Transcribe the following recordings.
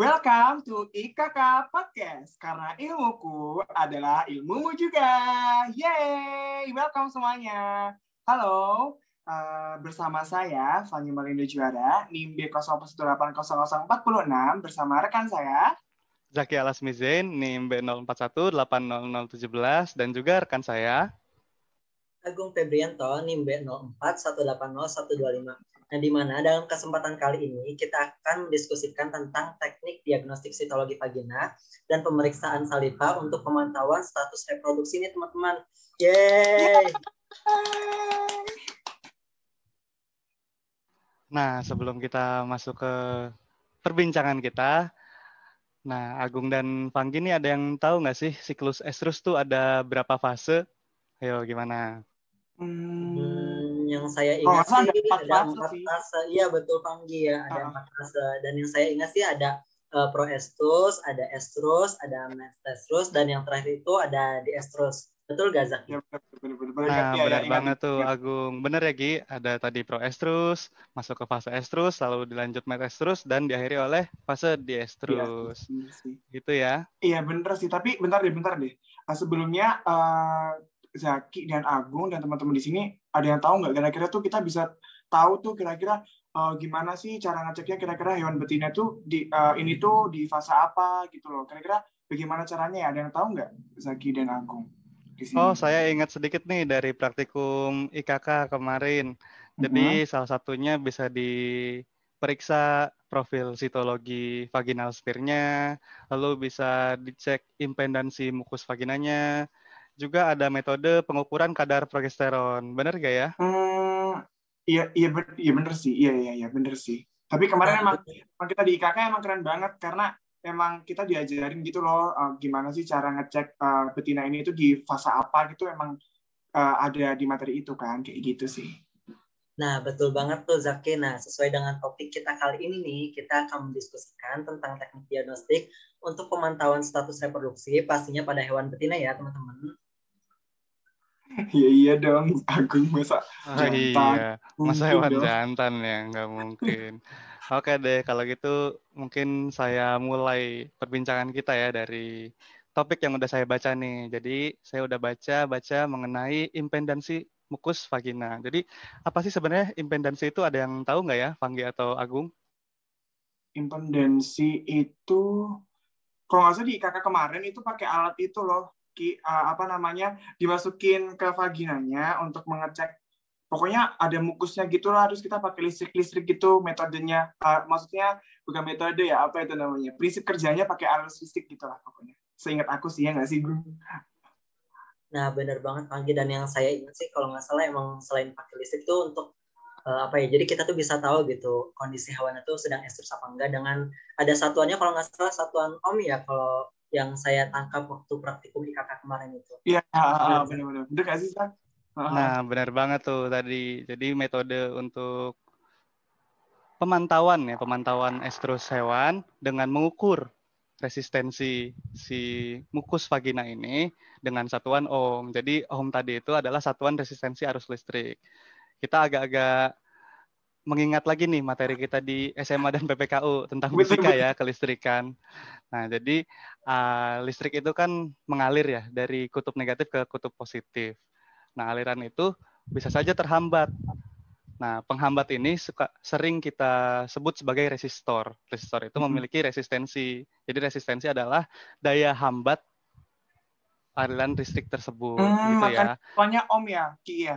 Welcome to IKK Podcast karena ilmuku adalah ilmumu juga. Yeay, welcome semuanya. Halo, uh, bersama saya Fanny Malindo Juara, NIM B0180046 bersama rekan saya Zaki Alasmizin, NIM b belas dan juga rekan saya Agung Febrianto, NIM b lima Nah, di mana dalam kesempatan kali ini kita akan mendiskusikan tentang teknik diagnostik sitologi vagina dan pemeriksaan saliva untuk pemantauan status reproduksi ini, teman-teman. Yeay! Nah, sebelum kita masuk ke perbincangan kita, nah Agung dan Panggi ini ada yang tahu nggak sih siklus estrus tuh ada berapa fase? Ayo gimana? Hmm, yang saya oh, ingat oh, sih ada empat fase. Iya betul Panggi ya, ada ah. empat uh. fase. Dan yang saya ingat sih ada uh, eh, proestrus, ada estrus, ada metestrus, dan yang terakhir itu ada diestrus. Betul gak Zaki? Ya, nah, ya, benar ya, banget ingat. tuh Agung. Benar ya Gi, ada tadi proestrus, masuk ke fase estrus, lalu dilanjut metestrus, dan diakhiri oleh fase diestrus. Iya, ya, gitu ya? Iya bener sih, tapi bentar deh, bentar deh. Nah, sebelumnya uh, Zaki dan Agung dan teman-teman di sini ada yang tahu nggak kira-kira tuh kita bisa tahu tuh kira-kira uh, gimana sih cara ngeceknya kira-kira hewan betina tuh di uh, ini tuh di fase apa gitu loh. Kira-kira bagaimana caranya? Ya? Ada yang tahu nggak Zaki dan Agung? Oh, saya ingat sedikit nih dari praktikum IKK kemarin. Jadi uh mm-hmm. -huh. salah satunya bisa diperiksa profil sitologi vaginal spirnya, lalu bisa dicek impedansi mukus vaginanya, juga ada metode pengukuran kadar progesteron. Benar gak ya? Hmm, iya, iya, ben, iya bener sih. Iya, iya, iya bener sih. Tapi kemarin nah, emang, emang kita di IKK emang keren banget karena emang kita diajarin gitu loh uh, gimana sih cara ngecek uh, betina ini itu di fase apa gitu emang uh, ada di materi itu kan kayak gitu sih. Nah, betul banget tuh Zaki. Nah, sesuai dengan topik kita kali ini nih, kita akan mendiskusikan tentang teknik diagnostik untuk pemantauan status reproduksi pastinya pada hewan betina ya, teman-teman. Iya iya dong, Agung masa oh, jantan. Iya. Masa hewan jantan ya, nggak mungkin. Oke deh, kalau gitu mungkin saya mulai perbincangan kita ya dari topik yang udah saya baca nih. Jadi saya udah baca-baca mengenai impedansi mukus vagina. Jadi apa sih sebenarnya impedansi itu ada yang tahu nggak ya, Panggi atau Agung? Impedansi itu, kalau nggak salah di kakak kemarin itu pakai alat itu loh, dimasuki uh, eh, apa namanya dimasukin ke vaginanya untuk mengecek pokoknya ada mukusnya gitu lah terus kita pakai listrik-listrik gitu metodenya uh, maksudnya bukan metode ya apa itu namanya prinsip kerjanya pakai arus listrik gitu lah pokoknya seingat aku sih ya nggak sih gue nah benar banget Panggi dan yang saya ingat sih kalau nggak salah emang selain pakai listrik tuh untuk uh, apa ya jadi kita tuh bisa tahu gitu kondisi hewan itu sedang estrus apa enggak dengan ada satuannya kalau nggak salah satuan om ya kalau yang saya tangkap waktu praktikum di kakak kemarin itu. Iya, ah, ah, benar-benar. Ah, benar kasih sih, Nah, benar banget tuh tadi. Jadi metode untuk pemantauan ya, pemantauan estrus hewan dengan mengukur resistensi si mukus vagina ini dengan satuan ohm. Jadi ohm tadi itu adalah satuan resistensi arus listrik. Kita agak-agak mengingat lagi nih materi kita di SMA dan PPKU tentang fisika ya, kelistrikan. Nah, jadi uh, listrik itu kan mengalir ya dari kutub negatif ke kutub positif. Nah, aliran itu bisa saja terhambat. Nah, penghambat ini suka, sering kita sebut sebagai resistor. Resistor itu hmm. memiliki resistensi. Jadi resistensi adalah daya hambat aliran listrik tersebut hmm, gitu ya. Satuannya ohm ya, Ki ya.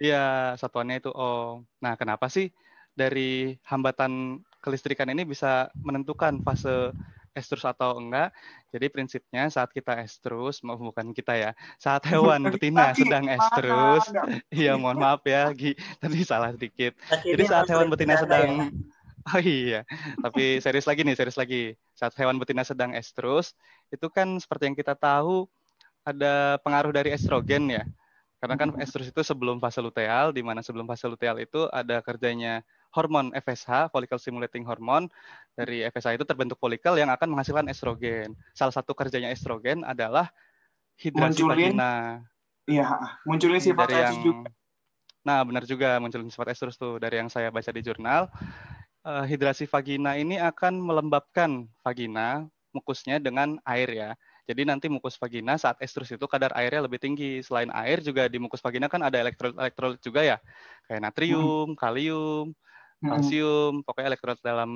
Iya, satuannya itu ohm. Nah, kenapa sih dari hambatan kelistrikan ini bisa menentukan fase estrus atau enggak. Jadi prinsipnya saat kita estrus, mau bukan kita ya, saat hewan betina sedang estrus, iya mohon maaf ya, Gi, tadi salah sedikit. Jadi saat hewan betina sedang ya. Oh iya, tapi serius lagi nih, serius lagi. Saat hewan betina sedang estrus, itu kan seperti yang kita tahu ada pengaruh dari estrogen ya. Karena kan hmm. estrus itu sebelum fase luteal, di mana sebelum fase luteal itu ada kerjanya hormon FSH, follicle stimulating hormone dari FSH itu terbentuk folikel yang akan menghasilkan estrogen. Salah satu kerjanya estrogen adalah hidrasi vagina. Iya, munculin sifat dari yang, juga. Nah, benar juga munculin sifat estrus tuh dari yang saya baca di jurnal. Uh, hidrasi vagina ini akan melembabkan vagina mukusnya dengan air ya. Jadi nanti mukus vagina saat estrus itu kadar airnya lebih tinggi. Selain air juga di mukus vagina kan ada elektrolit-elektrolit juga ya. Kayak natrium, hmm. kalium, Hmm. kalsium, pokoknya elektrolit dalam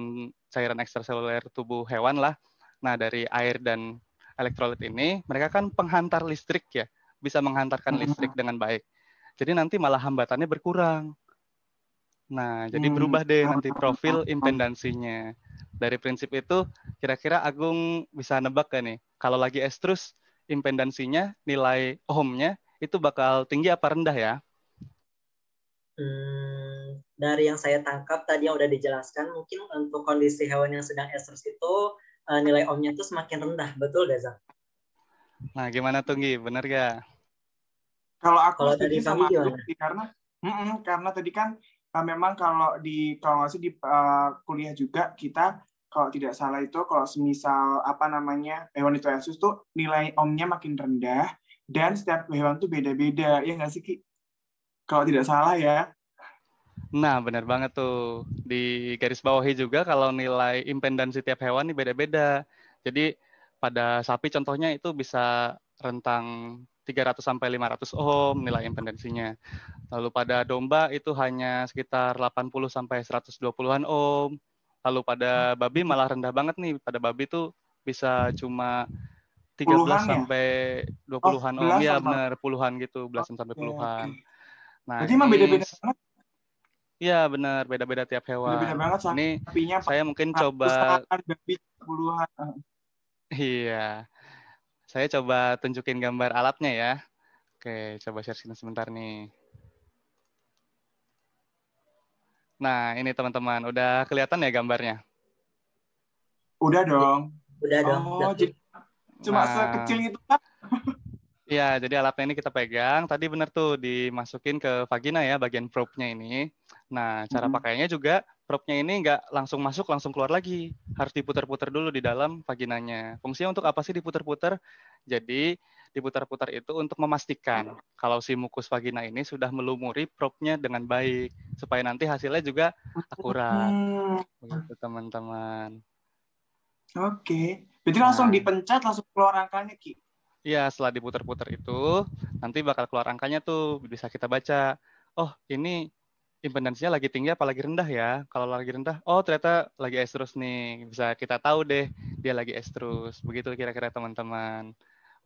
cairan ekstraseluler tubuh hewan lah. Nah, dari air dan elektrolit ini, mereka kan penghantar listrik ya, bisa menghantarkan hmm. listrik dengan baik. Jadi nanti malah hambatannya berkurang. Nah, jadi hmm. berubah deh nanti profil impedansinya. Dari prinsip itu, kira-kira Agung bisa nebak gak nih? Kalau lagi estrus, impedansinya, nilai ohmnya itu bakal tinggi apa rendah ya? Eh, dari yang saya tangkap tadi yang udah dijelaskan, mungkin untuk kondisi hewan yang sedang estrus itu eh, nilai omnya itu semakin rendah, betul gak, Zang? Nah, gimana Tunggi? Benar gak? Kalau aku kalau tadi sama Tunggi, karena, mm -mm, karena tadi kan uh, memang kalau di kalau nggak sih di uh, kuliah juga kita kalau tidak salah itu kalau semisal apa namanya hewan itu estrus tuh nilai omnya makin rendah dan setiap hewan tuh beda-beda ya nggak sih Ki? Kalau tidak salah ya. Nah, benar banget tuh. Di garis bawahi juga kalau nilai impedansi tiap hewan ini beda-beda. Jadi pada sapi contohnya itu bisa rentang 300 sampai 500 ohm nilai impedansinya. Lalu pada domba itu hanya sekitar 80 sampai 120-an ohm. Lalu pada babi malah rendah banget nih. Pada babi tuh bisa cuma 13 puluhan ya? sampai ya? 20-an oh, ohm. Ya benar, puluhan gitu, belasan sampai puluhan. Nah, Jadi memang beda-beda banget Iya benar, beda-beda tiap hewan. Beda, -beda banget sama Ini sapinya, saya mungkin coba kan, puluhan. Iya. Saya coba tunjukin gambar alatnya ya. Oke, coba share sini sebentar nih. Nah, ini teman-teman, udah kelihatan ya gambarnya? Udah dong. Udah dong. Oh, cuma nah. sekecil itu kan Iya, jadi alatnya ini kita pegang. Tadi benar tuh dimasukin ke vagina ya bagian probe-nya ini. Nah, cara -hmm. pakainya juga probe-nya ini nggak langsung masuk langsung keluar lagi. Harus diputar-putar dulu di dalam vaginanya. Fungsinya untuk apa sih diputar-putar? Jadi diputar-putar itu untuk memastikan kalau si mukus vagina ini sudah melumuri probe-nya dengan baik supaya nanti hasilnya juga akurat. Begitu teman-teman. Oke. Berarti langsung nah. dipencet langsung keluar angkanya Ki. Iya, setelah diputar-putar itu nanti bakal keluar angkanya tuh bisa kita baca. Oh, ini impedansinya lagi tinggi apa lagi rendah ya? Kalau lagi rendah, oh ternyata lagi estrus nih. Bisa kita tahu deh dia lagi estrus. Begitu kira-kira teman-teman.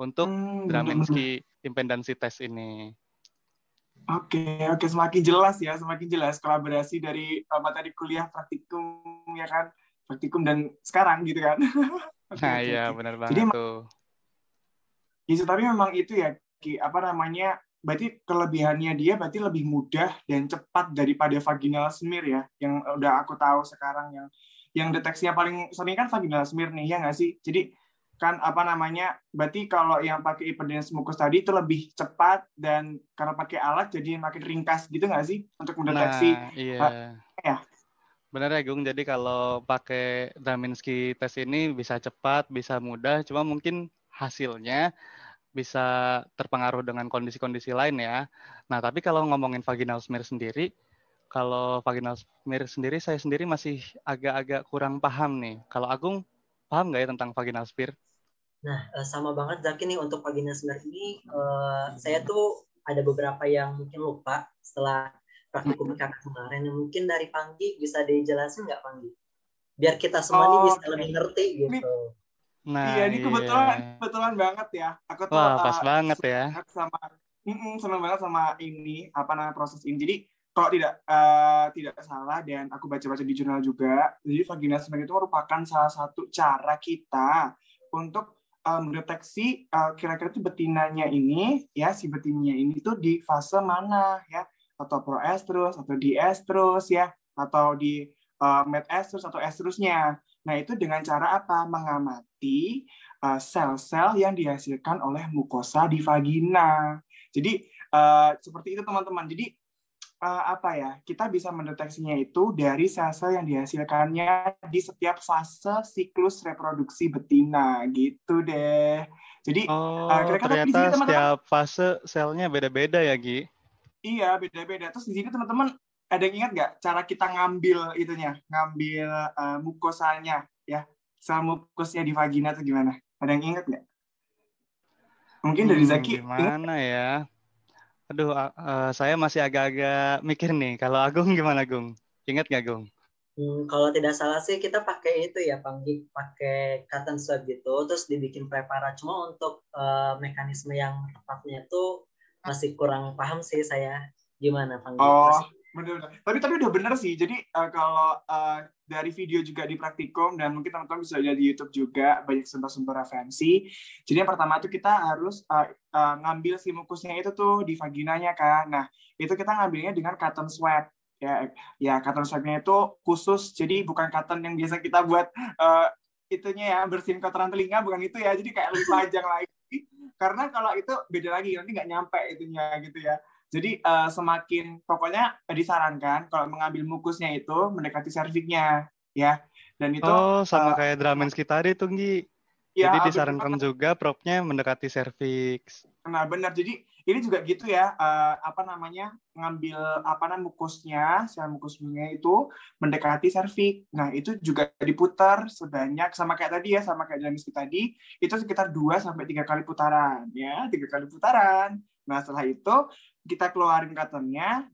Untuk hmm, Dramenski impedansi tes ini. Oke, okay, oke okay. semakin jelas ya, semakin jelas kolaborasi dari eh, apa tadi kuliah praktikum ya kan, praktikum dan sekarang gitu kan. okay, nah, iya okay. benar banget Jadi, tuh gitu tapi memang itu ya apa namanya berarti kelebihannya dia berarti lebih mudah dan cepat daripada vaginal smear ya yang udah aku tahu sekarang yang yang deteksinya paling sering kan vaginal smear nih ya nggak sih jadi kan apa namanya berarti kalau yang pakai impedance mukus tadi itu lebih cepat dan karena pakai alat jadi makin ringkas gitu nggak sih untuk mendeteksi nah, iya. Ah, ya Benar ya Gung, jadi kalau pakai Daminsky test ini bisa cepat, bisa mudah, cuma mungkin hasilnya bisa terpengaruh dengan kondisi-kondisi lain ya. Nah, tapi kalau ngomongin vaginal smear sendiri, kalau vaginal smear sendiri saya sendiri masih agak-agak kurang paham nih. Kalau Agung paham nggak ya tentang vaginal smear? Nah, eh, sama banget Zaki nih untuk vaginal smear ini eh, saya tuh ada beberapa yang mungkin lupa setelah praktikum hmm. kakak kemarin. Nah, mungkin dari Panggi bisa dijelasin nggak Panggi? Biar kita semua oh, ini bisa lebih ngerti gitu. Nah, iya, ini iya. kebetulan kebetulan banget ya. Aku tuh Wah, pas uh, banget ya. Sama mm senang banget sama ini apa namanya proses ini. Jadi kalau tidak uh, tidak salah dan aku baca-baca di jurnal juga, jadi vagina semen itu merupakan salah satu cara kita untuk eh, mendeteksi uh, kira-kira itu betinanya ini ya si betinanya ini tuh di fase mana ya atau proestrus atau diestrus ya atau di uh, metestrus atau estrusnya. Nah, itu dengan cara apa? Mengamati eh, sel-sel uh, yang dihasilkan oleh mukosa di vagina. Jadi uh, seperti itu teman-teman. Jadi uh, apa ya? Kita bisa mendeteksinya itu dari sel-sel yang dihasilkannya di setiap fase siklus reproduksi betina gitu deh. Jadi oh, uh, kira -kira ternyata di sini, teman -teman, setiap fase selnya beda-beda ya, Gi. Iya, beda-beda. Terus di sini teman-teman ada yang ingat nggak cara kita ngambil itunya, ngambil uh, eh, mukosanya ya, sel mukosnya di vagina tuh gimana? Ada yang ingat nggak? Mungkin dari hmm, Zaki. Gimana ya? Aduh, uh, saya masih agak-agak mikir nih. Kalau Agung gimana, Agung? Ingat nggak, Agung? Hmm, kalau tidak salah sih kita pakai itu ya, panggil pakai cotton swab gitu, terus dibikin preparat. Cuma untuk uh, mekanisme yang tepatnya itu masih kurang paham sih saya. Gimana, panggil? Oh. Bener, bener. Tapi tapi udah bener sih. Jadi uh, kalau uh, dari video juga di praktikum dan mungkin teman-teman bisa lihat di YouTube juga banyak sumber-sumber referensi. Jadi yang pertama itu kita harus uh, uh, ngambil mukusnya itu tuh di vaginanya kan. Nah itu kita ngambilnya dengan cotton swab. Ya, ya cotton swabnya itu khusus. Jadi bukan cotton yang biasa kita buat uh, itunya ya bersihin kotoran telinga bukan itu ya. Jadi kayak lebih panjang lagi. Karena kalau itu beda lagi nanti nggak nyampe itunya gitu ya. Jadi uh, semakin pokoknya eh, disarankan kalau mengambil mukusnya itu mendekati serviksnya, ya. Dan itu Oh, sama uh, kayak drama kita itu, Ngi. Ya, Jadi disarankan juga propnya mendekati serviks. Nah, benar. Jadi ini juga gitu ya, uh, apa namanya? ngambil apa namanya mukusnya, sel mukusnya itu mendekati serviks. Nah, itu juga diputar sebanyak sama kayak tadi ya, sama kayak drama sekitar tadi, itu sekitar 2 sampai tiga kali putaran ya, tiga kali putaran. Nah, setelah itu kita keluarin cutternya,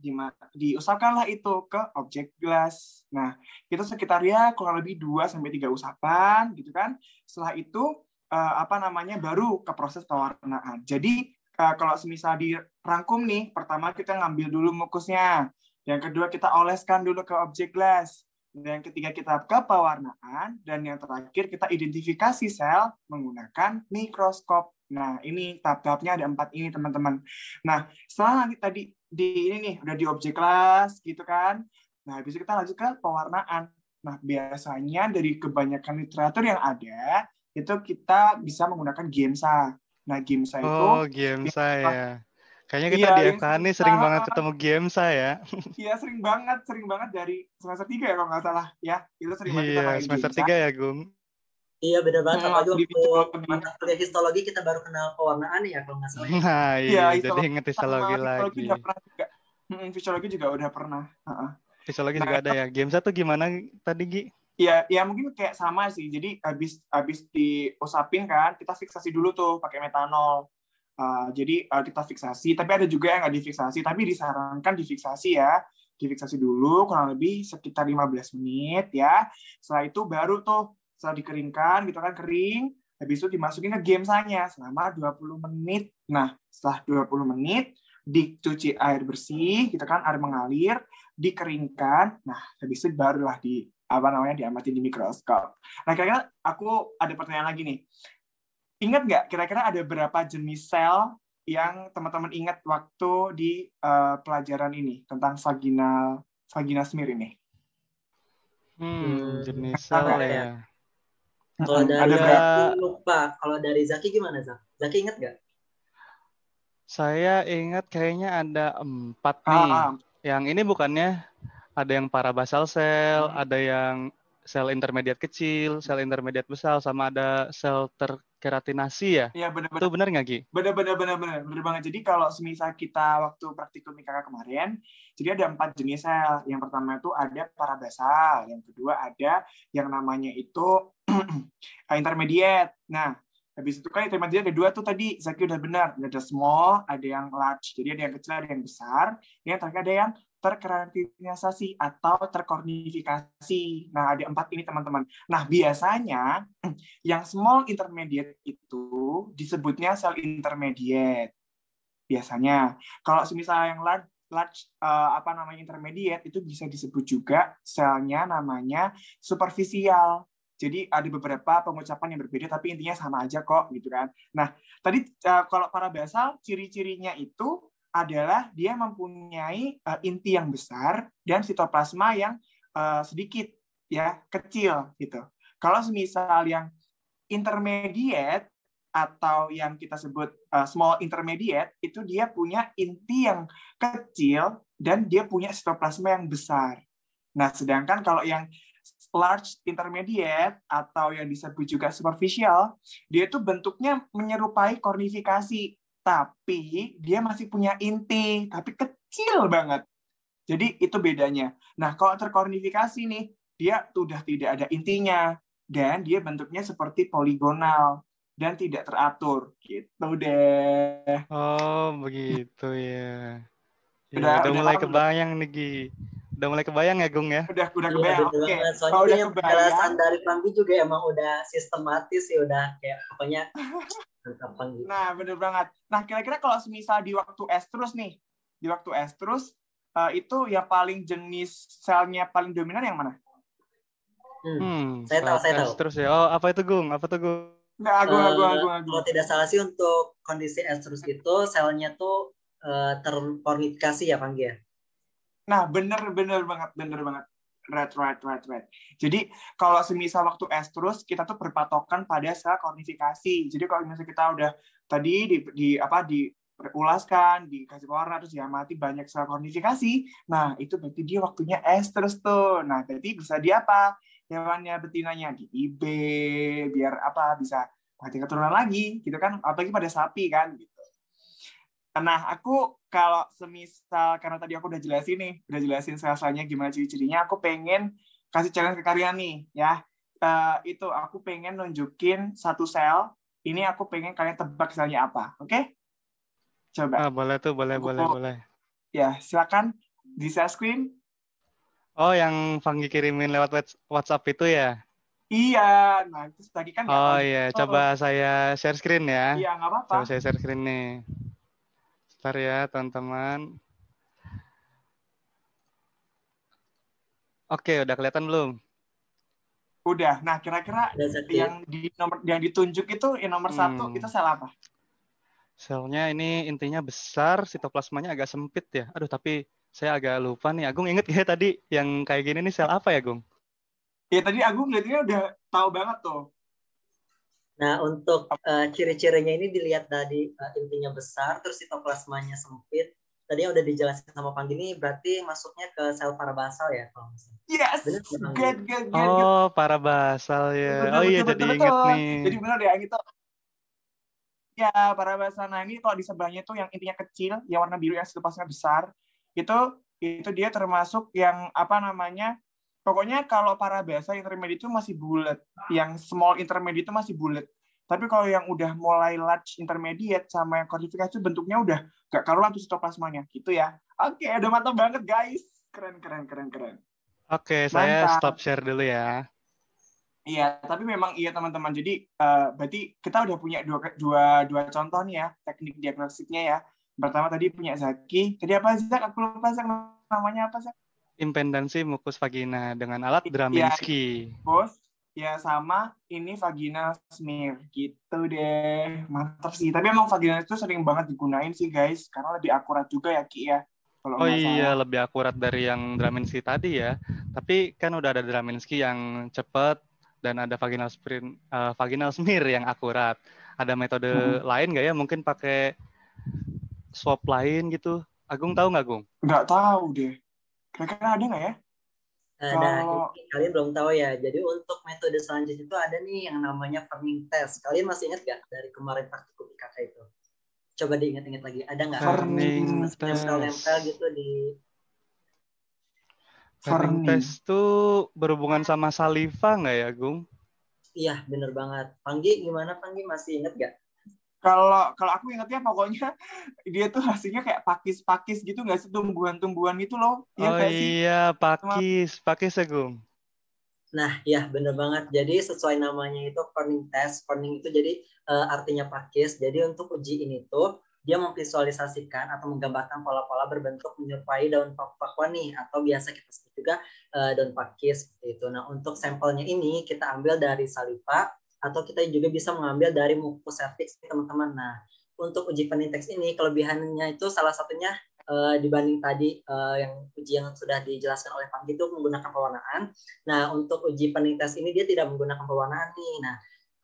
diusapkanlah itu ke objek gelas. Nah, kita sekitar ya kurang lebih 2 sampai 3 usapan gitu kan. Setelah itu uh, apa namanya baru ke proses pewarnaan. Jadi uh, kalau semisal dirangkum nih, pertama kita ngambil dulu mukusnya. Yang kedua kita oleskan dulu ke objek gelas dan ketiga kita ke pewarnaan dan yang terakhir kita identifikasi sel menggunakan mikroskop. Nah, ini tahap-tahapnya ada empat ini, teman-teman. Nah, setelah nanti tadi di ini nih, udah di objek kelas gitu kan. Nah, habis itu kita lanjut ke pewarnaan. Nah, biasanya dari kebanyakan literatur yang ada, itu kita bisa menggunakan GEMSA. Nah, GEMSA itu... Oh, GEMSA ya. Kayaknya kita iya, di FKH nih sering banget ketemu game saya. Ah, iya sering banget, sering banget dari semester 3 ya kalau nggak salah ya. Itu sering banget iya, kita semester tiga 3 ah. ya, ya Gum. Iya beda banget nah, apalagi waktu kuliah histologi kita baru kenal pewarnaan ya kalau nggak salah. Nah, iya, ya, jadi inget histologi lagi. Histologi juga pernah juga. Hmm, fisiologi juga udah pernah. Uh-huh. Fisiologi nah, juga ada ya. Game satu gimana tadi Gi? iya ya mungkin kayak sama sih. Jadi habis habis diusapin kan, kita fiksasi dulu tuh pakai metanol. Uh, jadi uh, kita fiksasi, tapi ada juga yang nggak difiksasi, tapi disarankan difiksasi ya. Difiksasi dulu kurang lebih sekitar 15 menit ya. Setelah itu baru tuh setelah dikeringkan gitu kan kering, habis itu dimasukin ke gamesanya selama 20 menit. Nah, setelah 20 menit dicuci air bersih kita gitu kan air mengalir, dikeringkan. Nah, habis itu barulah di apa namanya diamati di mikroskop. Nah, kira-kira aku ada pertanyaan lagi nih. Ingat nggak kira-kira ada berapa jenis sel yang teman-teman ingat waktu di uh, pelajaran ini tentang vaginal vagina smear ini? Hmm, hmm. jenis sel ya. ya. Kalau dari ada berapa? lupa. Kalau dari Zaki gimana Zaki? Zaki ingat nggak? Saya ingat kayaknya ada empat ah, nih. Ah, ah. Yang ini bukannya ada yang parabasal sel, hmm. ada yang sel intermediate kecil, sel intermediate besar, sama ada sel ter keratinasi ya? Iya benar-benar. Itu benar nggak Ki? Benar-benar benar-benar benar banget. Jadi kalau semisal kita waktu praktikum IKK kemarin, jadi ada empat jenis sel. Yang pertama itu ada parabasal, yang kedua ada yang namanya itu eh, intermediate. Nah, Habis itu kan intermediate ada dua tuh tadi, Zaki udah benar. Ada small, ada yang large. Jadi ada yang kecil, ada yang besar. Yang terakhir ada yang terkreatinisasi atau terkornifikasi. Nah, ada empat ini teman-teman. Nah, biasanya yang small intermediate itu disebutnya sel intermediate. Biasanya. Kalau misalnya yang large, large uh, apa namanya intermediate itu bisa disebut juga selnya namanya superficial. Jadi ada beberapa pengucapan yang berbeda tapi intinya sama aja kok gitu kan. Nah, tadi uh, kalau para basal ciri-cirinya itu adalah dia mempunyai uh, inti yang besar dan sitoplasma yang uh, sedikit ya kecil gitu. Kalau misal yang intermediate atau yang kita sebut uh, small intermediate itu dia punya inti yang kecil dan dia punya sitoplasma yang besar. Nah, sedangkan kalau yang large intermediate atau yang disebut juga superficial, dia itu bentuknya menyerupai kornifikasi tapi dia masih punya inti, tapi kecil banget. Jadi itu bedanya. Nah, kalau terkornifikasi nih, dia sudah tidak ada intinya dan dia bentuknya seperti poligonal dan tidak teratur gitu deh. Oh, begitu ya. ya udah, udah, mulai kebayang nih, Gi. Udah mulai kebayang ya, Gung ya? Udah, udah iya, kebayang. Iya, Oke. Okay. Soalnya udah penjelasan dari Prambi juga emang udah sistematis sih, udah kayak pokoknya Gitu. Nah, bener banget. Nah, kira-kira kalau semisal di waktu S terus nih, di waktu S terus, uh, itu ya paling jenis selnya paling dominan yang mana? Hmm. hmm. Saya tahu, saya tahu. terus ya. Oh, apa itu Gung? Apa itu Gung? nggak agung, uh, eh, agung, agung, agung. Kalau tidak salah sih untuk kondisi S terus itu selnya tuh uh, eh, terpornifikasi ya panggil ya? Nah, bener, bener banget, bener banget right, right, right, right. Jadi kalau semisal waktu S terus kita tuh berpatokan pada sel kornifikasi. Jadi kalau misalnya kita udah tadi di, di apa di ulaskan, dikasih warna, terus diamati banyak sel kornifikasi. Nah, itu berarti dia waktunya S terus tuh. Nah, berarti bisa di apa? Hewannya betinanya di IB, biar apa bisa mati keturunan lagi gitu kan apalagi pada sapi kan gitu. Nah, aku kalau semisal karena tadi aku udah jelasin nih, udah jelasin sel-selnya gimana ciri-cirinya, aku pengen kasih challenge ke kalian nih, ya. Uh, itu aku pengen nunjukin satu sel. Ini aku pengen kalian tebak selnya apa, oke? Okay? Coba. Ah, boleh tuh, boleh, aku boleh, boleh. Ya, silakan di share screen. Oh, yang Fanggi kirimin lewat WhatsApp itu ya? Iya, nah itu tadi kan. Oh iya, oh, oh. coba saya share screen ya. Iya, nggak apa-apa. Coba saya share screen nih. Bentar ya, teman-teman. Oke, udah kelihatan belum? Udah. Nah, kira-kira ya? yang di nomor yang ditunjuk itu yang nomor hmm. satu itu sel apa? Selnya ini intinya besar, sitoplasmanya agak sempit ya. Aduh, tapi saya agak lupa nih. Agung inget ya tadi yang kayak gini nih sel apa ya, Gung? Ya tadi Agung lihatnya udah tahu banget tuh. Nah, untuk uh, ciri-cirinya ini dilihat dari uh, eh, intinya besar, terus sitoplasmanya sempit. Tadi yang udah dijelasin sama Panggi ini berarti masuknya ke sel parabasal ya kalau misalnya. Yes. Bener, good, good, good, oh, parabasal ya. oh iya betul, jadi betul, inget nih. Jadi benar ya itu. Ya, parabasal nah ini kalau di sebelahnya itu yang intinya kecil, yang warna biru yang sitoplasmanya besar, itu itu dia termasuk yang apa namanya? pokoknya kalau para bahasa intermediate itu masih bulat, yang small intermediate itu masih bulat. Tapi kalau yang udah mulai large intermediate sama yang kualifikasi bentuknya udah gak karuan tuh sitoplasmanya gitu ya. Oke, udah mantap banget guys. Keren keren keren keren. Oke, okay, saya stop share dulu ya. Iya, tapi memang iya teman-teman. Jadi uh, berarti kita udah punya dua dua dua contoh nih ya teknik diagnostiknya ya. Pertama tadi punya Zaki. Jadi apa sih Zaki? Aku lupa Zaki namanya apa Zaki? Impedansi mukus vagina dengan alat iya, Draminski. Ya, bos, ya sama ini vagina smear gitu deh. Mantap sih. Tapi emang vagina itu sering banget digunain sih guys, karena lebih akurat juga ya Ki ya. Kalau oh iya, salah. lebih akurat dari yang Draminski tadi ya. Tapi kan udah ada Draminski yang cepat dan ada vaginal sprint uh, eh, vaginal smear yang akurat. Ada metode hmm. lain nggak ya? Mungkin pakai swab lain gitu. Agung tahu nggak Agung? Nggak tahu deh. Kira-kira ada nggak ya? Nah, Kalau... nah, kalian belum tahu ya. Jadi untuk metode selanjutnya itu ada nih yang namanya farming Test. Kalian masih ingat nggak dari kemarin praktikum IKK itu? Coba diingat-ingat lagi. Ada nggak? Farming. Test. Nempel-nempel gitu di Farming Test tuh berhubungan sama saliva nggak ya, Gung? Iya, bener banget. Panggi, gimana Panggi? Masih ingat nggak? kalau kalau aku ya pokoknya dia tuh hasilnya kayak pakis-pakis gitu nggak sih tumbuhan-tumbuhan gitu loh ya, oh iya sih? pakis pakis segum ya, nah ya bener banget jadi sesuai namanya itu Corning test Corning itu jadi uh, artinya pakis jadi untuk uji ini tuh dia memvisualisasikan atau menggambarkan pola-pola berbentuk menyerupai daun pakwa nih atau biasa kita sebut juga uh, daun pakis seperti itu. Nah untuk sampelnya ini kita ambil dari saliva atau kita juga bisa mengambil dari mukus cervix teman-teman. Nah, untuk uji penintex ini kelebihannya itu salah satunya uh, dibanding tadi uh, yang uji yang sudah dijelaskan oleh Pak itu menggunakan pewarnaan. Nah, untuk uji penintex ini dia tidak menggunakan pewarnaan nih. Nah,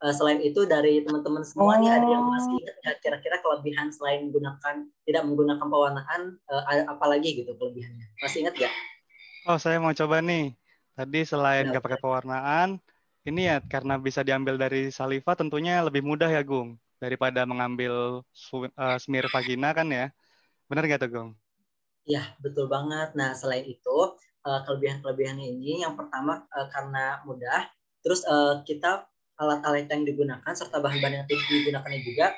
eh, selain itu dari teman-teman semua oh. ada yang masih oh. ingat ya, kira-kira kelebihan selain menggunakan tidak menggunakan pewarnaan uh, apalagi gitu kelebihannya. Masih ingat ya? Oh, saya mau coba nih. Tadi selain nggak pakai pewarnaan, ini ya karena bisa diambil dari saliva tentunya lebih mudah ya Gung daripada mengambil uh, smear vagina kan ya. Benar nggak tuh Gung? Iya betul banget. Nah selain itu kelebihan kelebihan-kelebihannya ini yang pertama eh, karena mudah, terus eh, kita alat-alat yang digunakan serta bahan-bahan yang digunakannya juga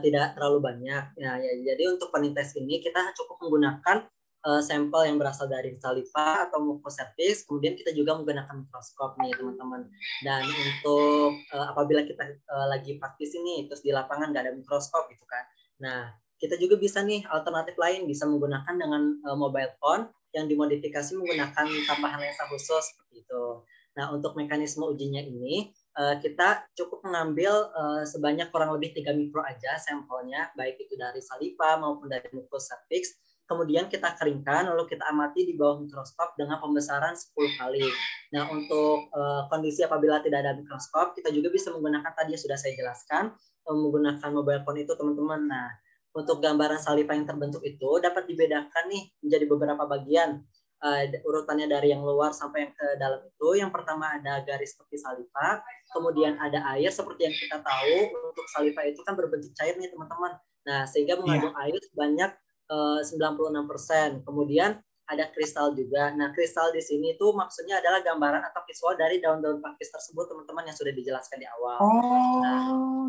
tidak terlalu banyak. Nah, ya, jadi untuk penelitian ini kita cukup menggunakan uh, sampel yang berasal dari saliva atau mukoservis. Kemudian kita juga menggunakan mikroskop nih teman-teman. Dan untuk uh, apabila kita uh, lagi praktis ini terus di lapangan nggak ada mikroskop gitu kan. Nah kita juga bisa nih alternatif lain bisa menggunakan dengan uh, mobile phone yang dimodifikasi menggunakan tambahan lensa khusus seperti itu. Nah untuk mekanisme ujinya ini kita cukup mengambil sebanyak kurang lebih 3 mikro aja sampelnya baik itu dari saliva maupun dari mukoservis kemudian kita keringkan lalu kita amati di bawah mikroskop dengan pembesaran 10 kali. Nah, untuk uh, kondisi apabila tidak ada mikroskop, kita juga bisa menggunakan tadi yang sudah saya jelaskan, eh, menggunakan mobile phone itu teman-teman. Nah, untuk gambaran saliva yang terbentuk itu dapat dibedakan nih menjadi beberapa bagian. Uh, urutannya dari yang luar sampai yang ke dalam itu, yang pertama ada garis tepi saliva, kemudian ada air seperti yang kita tahu untuk saliva itu kan berbentuk cair nih teman-teman. Nah, sehingga mengandung yeah. air banyak. 96%. Eh, Kemudian ada kristal juga. Nah, kristal di sini itu maksudnya adalah gambaran atau visual dari daun-daun pakis tersebut, teman-teman yang sudah dijelaskan di awal. Oh, nah,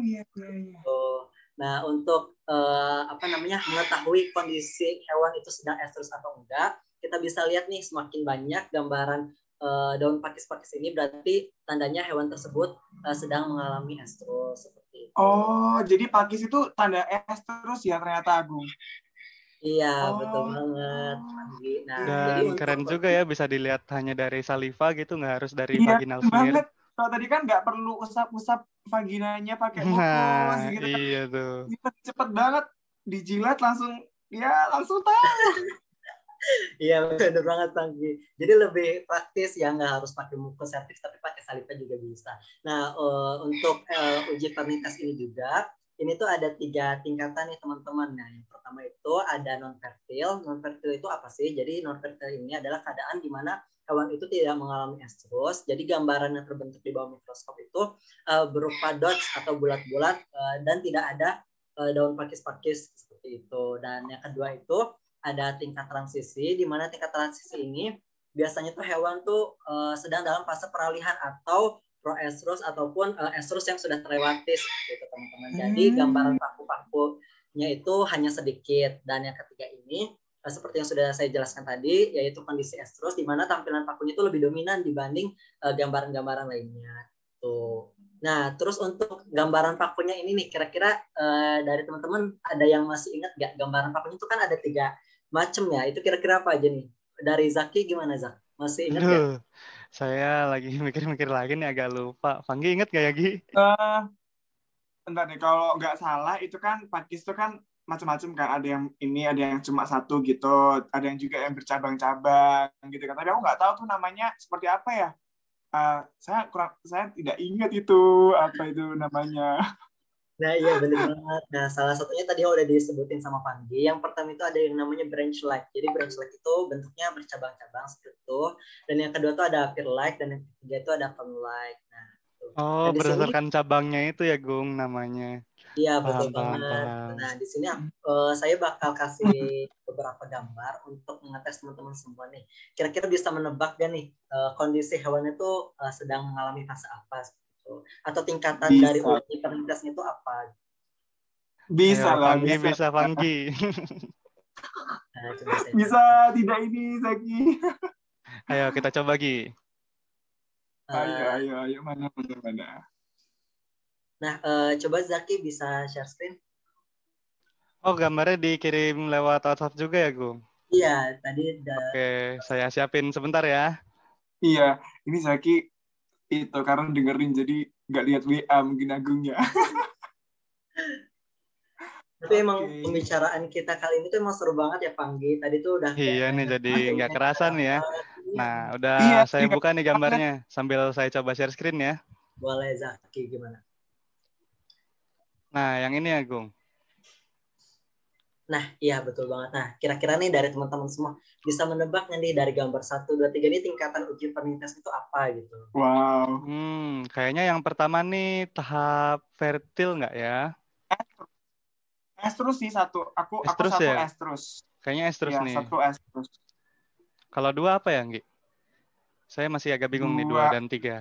iya, iya, iya. Nah, gitu. nah, untuk eh, apa namanya mengetahui kondisi hewan itu sedang estrus atau enggak, kita bisa lihat nih semakin banyak gambaran eh, daun pakis-pakis ini berarti tandanya hewan tersebut uh, sedang mengalami estrus seperti itu. Oh, jadi pakis itu tanda estrus ya ternyata Agung. Iya, oh. betul banget. Nah, Dan jadi keren untuk... juga ya bisa dilihat hanya dari saliva gitu, nggak harus dari iya, vaginal smear. Banget. Kalau tadi kan nggak perlu usap-usap vaginanya pakai mukus nah, gitu. Kan. Iya tuh. Cepet, iya, cepet banget dijilat langsung ya langsung tahu. Iya benar banget Tanggi. Jadi lebih praktis ya nggak harus pakai mukus servis tapi pakai saliva juga bisa. Nah uh, untuk uh, uji pernikas ini juga ini tuh ada tiga tingkatan nih teman-teman. Nah, yang pertama itu ada non-fertil. Non-fertil itu apa sih? Jadi non-fertil ini adalah keadaan di mana hewan itu tidak mengalami estrus. Jadi gambaran yang terbentuk di bawah mikroskop itu uh, berupa dots atau bulat-bulat uh, dan tidak ada uh, daun pakis-pakis seperti itu. Dan yang kedua itu ada tingkat transisi di mana tingkat transisi ini biasanya tuh hewan tuh uh, sedang dalam fase peralihan atau pro estrus ataupun uh, eh, estrus yang sudah terlewati gitu teman-teman. Hmm. Jadi gambaran paku-pakunya itu hanya sedikit dan yang ketiga ini uh, seperti yang sudah saya jelaskan tadi yaitu kondisi estrus di mana tampilan pakunya itu lebih dominan dibanding eh, gambaran-gambaran uh, lainnya. Tuh. Nah, terus untuk gambaran pakunya ini nih kira-kira uh, dari teman-teman ada yang masih ingat nggak gambaran pakunya itu kan ada tiga macam ya? Itu kira-kira apa aja nih? Dari Zaki gimana Zak? Masih ingat nggak? Saya lagi mikir-mikir lagi nih agak lupa. Panggi inget gak ya, Gi? Uh, bentar deh, kalau nggak salah itu kan pakis itu kan macam-macam kan. Ada yang ini, ada yang cuma satu gitu. Ada yang juga yang bercabang-cabang gitu kan. Tapi aku nggak tahu tuh namanya seperti apa ya. Uh, saya kurang saya tidak ingat itu apa itu namanya. Nah iya benar banget. Nah salah satunya tadi udah disebutin sama Panggi. Yang pertama itu ada yang namanya branch like. Jadi branch like itu bentuknya bercabang-cabang seperti itu. Dan yang kedua itu ada peer like dan yang ketiga itu ada pen like. Nah, Oh nah, berdasarkan sini, cabangnya itu ya Gung namanya. Iya betul paham, banget. Paham. Nah di sini uh, saya bakal kasih beberapa gambar untuk mengetes teman-teman semua nih. Kira-kira bisa menebak gak nih uh, kondisi hewan itu uh, eh, sedang mengalami fase apa? Gitu. atau tingkatan bisa. dari universitasnya itu apa bisa lagi bisa bisa Fangki nah, bisa tidak ini Zaki ayo kita coba lagi eh, ayo ayo ayo mana mana mana nah uh, coba Zaki bisa share screen Oh, gambarnya dikirim lewat WhatsApp juga ya, Gung? Iya, tadi udah. Oke, saya siapin sebentar ya. Iya, ini Zaki itu karena dengerin jadi nggak lihat WA mungkin agungnya tapi emang pembicaraan kita kali ini tuh emang seru banget ya Panggi tadi tuh udah iya nih jadi nggak kerasan ya nah iya. udah iya, saya buka nih gambarnya sambil saya coba share screen ya boleh Zaki gimana nah yang ini Agung Nah, iya betul banget. Nah, kira-kira nih dari teman-teman semua bisa menebak nih dari gambar 1, 2, 3 ini tingkatan uji fermentasi itu apa gitu. Wow. Hmm, kayaknya yang pertama nih tahap fertil nggak ya? Estrus sih satu. Aku estrus aku satu ya? estrus. Kayaknya estrus ya, nih. satu estrus. Kalau dua apa ya, Nggi? Saya masih agak bingung dua. nih dua dan tiga.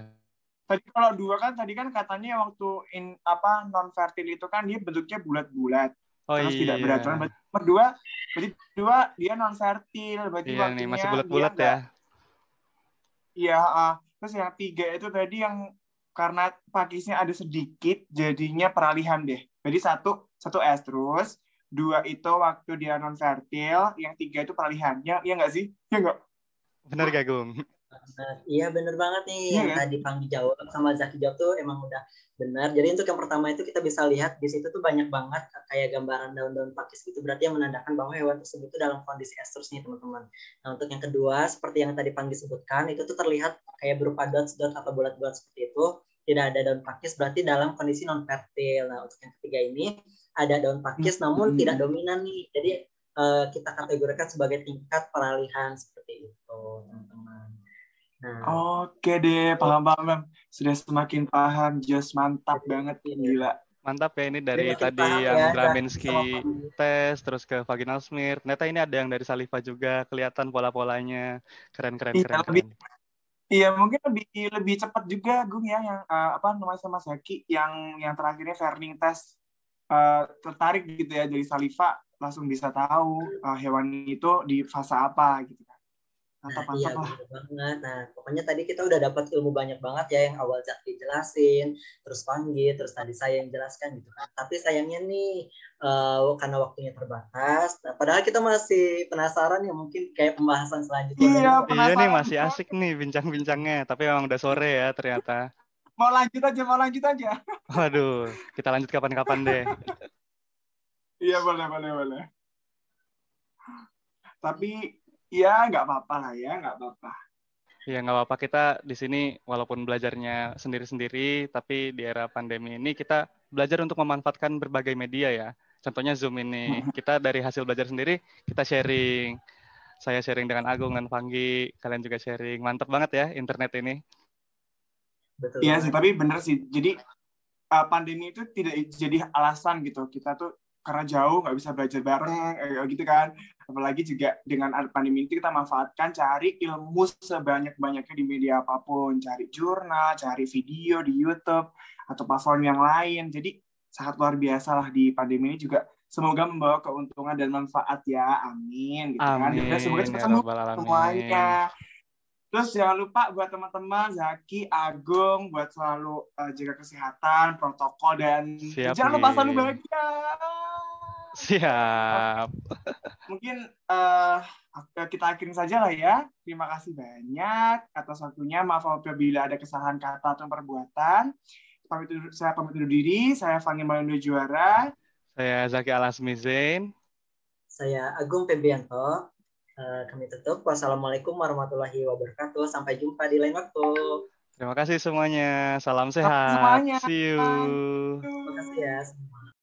Tadi kalau dua kan tadi kan katanya waktu in apa non fertil itu kan dia bentuknya bulat-bulat. Oh, iya. tidak iya, iya. beraturan. Berarti berdua, berarti dua dia non fertil, berarti iya, nih, masih bulat-bulat ya. Iya, uh, terus yang tiga itu tadi yang karena pakisnya ada sedikit, jadinya peralihan deh. Jadi satu satu S terus, dua itu waktu dia non fertil, yang tiga itu peralihannya, iya nggak sih? Iya nggak? Benar gak, Gung? Iya bener banget nih yeah. yang tadi panggil jawab sama Zaki jawab tuh emang udah benar. Jadi untuk yang pertama itu kita bisa lihat di situ tuh banyak banget kayak gambaran daun-daun pakis gitu berarti yang menandakan bahwa hewan tersebut itu dalam kondisi estrus nih teman-teman. Nah untuk yang kedua seperti yang tadi panggil sebutkan itu tuh terlihat kayak berupa dot-dot atau bulat-bulat seperti itu tidak ada daun pakis berarti dalam kondisi non fertil. Nah untuk yang ketiga ini ada daun pakis namun hmm. tidak dominan nih. Jadi uh, kita kategorikan sebagai tingkat peralihan seperti itu teman-teman. Oke deh, paham paham Sudah semakin paham, just mantap banget gila. Mantap ya ini dari ya, tadi yang ya, Draminski tes, terus ke vaginal smear. Ternyata ini ada yang dari saliva juga, kelihatan pola-polanya. Keren keren iya, keren. keren. Iya mungkin lebih lebih cepat juga Gung ya yang uh, apa namanya sama Zaki yang yang terakhirnya Ferning tes uh, tertarik gitu ya dari saliva langsung bisa tahu uh, hewan itu di fase apa gitu kan mantap nah, iya, lah. banget. Nah, pokoknya tadi kita udah dapat ilmu banyak banget ya yang awal Jaki jelasin, terus panggil, terus tadi saya yang jelaskan gitu kan. Tapi sayangnya nih uh, karena waktunya terbatas, nah, padahal kita masih penasaran ya mungkin kayak pembahasan selanjutnya. Iya, penasaran. Iya nih masih asik nih bincang-bincangnya, tapi memang udah sore ya ternyata. mau lanjut aja, mau lanjut aja. Waduh, kita lanjut kapan-kapan deh. iya, boleh, boleh, boleh. Tapi ya nggak apa-apa lah ya nggak apa-apa Ya nggak apa-apa kita di sini walaupun belajarnya sendiri-sendiri, tapi di era pandemi ini kita belajar untuk memanfaatkan berbagai media ya. Contohnya Zoom ini, kita dari hasil belajar sendiri kita sharing. Saya sharing dengan Agung dan Panggi, kalian juga sharing. Mantap banget ya internet ini. Iya sih, tapi benar sih. Jadi eh, pandemi itu tidak jadi alasan gitu. Kita tuh karena jauh nggak bisa belajar bareng gitu kan apalagi juga dengan pandemi ini kita manfaatkan cari ilmu sebanyak-banyaknya di media apapun cari jurnal cari video di YouTube atau platform yang lain jadi sangat luar biasa lah di pandemi ini juga semoga membawa keuntungan dan manfaat ya amin gitu amin. kan ya dan semoga cepat ya sembuh semuanya Terus jangan lupa buat teman-teman Zaki, Agung buat selalu uh, jaga kesehatan, protokol dan Siap, jangan lupa selalu bahagia. Siap. Mungkin uh, kita akhirin saja lah ya. Terima kasih banyak atas waktunya. Maaf apabila ada kesalahan kata atau perbuatan. Pamit, saya pamit undur diri. Saya Fanny Malindo Juara. Saya Zaki Alas Mizin. Saya Agung Pembianto. Uh, eh, kami tutup. Wassalamualaikum warahmatullahi wabarakatuh. Sampai jumpa di lain waktu. Terima kasih semuanya. Salam sehat. Semuanya. See you. Terima kasih ya semua.